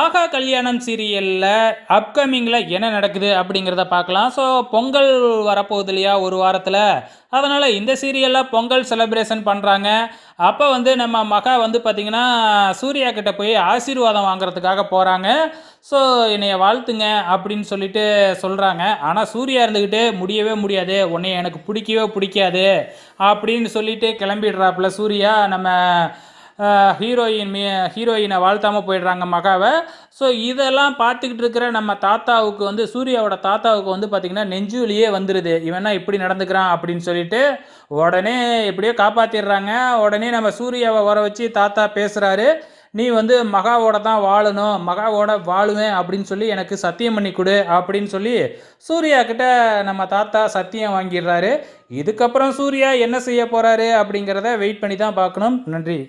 ஆகா கல்யாணம் சீரியலில் அப்கமிங்கில் என்ன நடக்குது அப்படிங்கிறத பார்க்கலாம் ஸோ பொங்கல் வரப்போகுது இல்லையா ஒரு வாரத்தில் அதனால் இந்த சீரியலில் பொங்கல் செலப்ரேஷன் பண்ணுறாங்க அப்போ வந்து நம்ம மகா வந்து பார்த்திங்கன்னா சூர்யா கிட்டே போய் ஆசீர்வாதம் வாங்குறதுக்காக போகிறாங்க ஸோ என்னைய வாழ்த்துங்க அப்படின்னு சொல்லிட்டு சொல்கிறாங்க ஆனால் சூர்யா இருந்துக்கிட்டு முடியவே முடியாது உன்னைய எனக்கு பிடிக்கவே பிடிக்காது அப்படின்னு சொல்லிட்டு கிளம்பிடுறாப்புல சூர்யா நம்ம ஹீரோயின் ஹீரோயினை வாழ்த்தாமல் போயிடுறாங்க மகாவை ஸோ இதெல்லாம் பார்த்துக்கிட்டு இருக்கிற நம்ம தாத்தாவுக்கு வந்து சூர்யாவோட தாத்தாவுக்கு வந்து பார்த்திங்கன்னா நெஞ்சுவலியே வந்துடுது இவனா இப்படி நடந்துக்கிறான் அப்படின்னு சொல்லிட்டு உடனே எப்படியோ காப்பாற்றிடுறாங்க உடனே நம்ம சூர்யாவை வர வச்சு தாத்தா பேசுகிறாரு நீ வந்து மகாவோட தான் வாழணும் மகாவோட வாழுவேன் அப்படின்னு சொல்லி எனக்கு சத்தியம் பண்ணி கொடு அப்படின்னு சொல்லி சூர்யா கிட்ட நம்ம தாத்தா சத்தியம் வாங்கிடுறாரு இதுக்கப்புறம் சூர்யா என்ன செய்ய போகிறாரு அப்படிங்கிறத வெயிட் பண்ணி தான் பார்க்கணும் நன்றி